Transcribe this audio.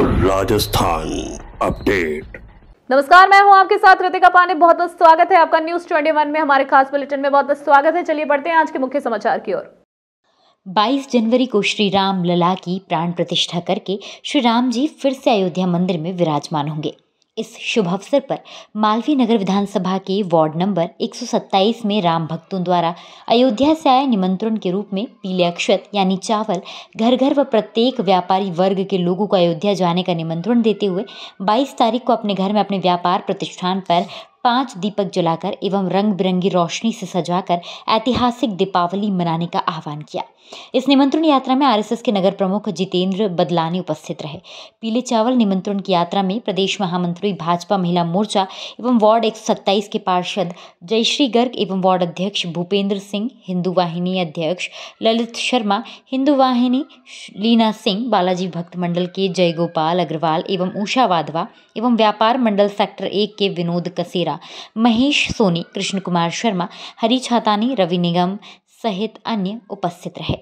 Rajasthan update नमस्कार मैं हूं आपके साथ रितिका पांडे बहुत बहुत स्वागत है आपका न्यूज ट्वेंटी वन में हमारे खास बुलेटिन में बहुत बहुत स्वागत है चलिए बढ़ते हैं आज के मुख्य समाचार की ओर 22 जनवरी को श्री राम लला की प्राण प्रतिष्ठा करके श्री राम जी फिर से अयोध्या मंदिर में विराजमान होंगे इस शुभ अवसर पर मालवीय नगर विधानसभा के वार्ड नंबर 127 में राम भक्तों द्वारा अयोध्या से आए निमंत्रण के रूप में पीले अक्षत यानी चावल घर घर व प्रत्येक व्यापारी वर्ग के लोगों को अयोध्या जाने का निमंत्रण देते हुए 22 तारीख को अपने घर में अपने व्यापार प्रतिष्ठान पर पांच दीपक जलाकर एवं रंग बिरंगी रोशनी से सजाकर ऐतिहासिक दीपावली मनाने का आह्वान किया इस निमंत्रण यात्रा में आरएसएस के नगर प्रमुख जितेंद्र बदलानी उपस्थित रहे पीले चावल निमंत्रण की यात्रा में प्रदेश महामंत्री भाजपा महिला मोर्चा एवं वार्ड एक के पार्षद जयश्री गर्ग एवं वार्ड अध्यक्ष भूपेंद्र सिंह हिंदू वाहिनी अध्यक्ष ललित शर्मा हिंदू वाहिनी लीना सिंह बालाजी भक्त मंडल के जयगोपाल अग्रवाल एवं उषा वाधवा एवं व्यापार मंडल सेक्टर एक के विनोद कसेरा मेहरा महेश सोनी कृष्ण कुमार शर्मा हरी छातानी रवि निगम सहित अन्य उपस्थित रहे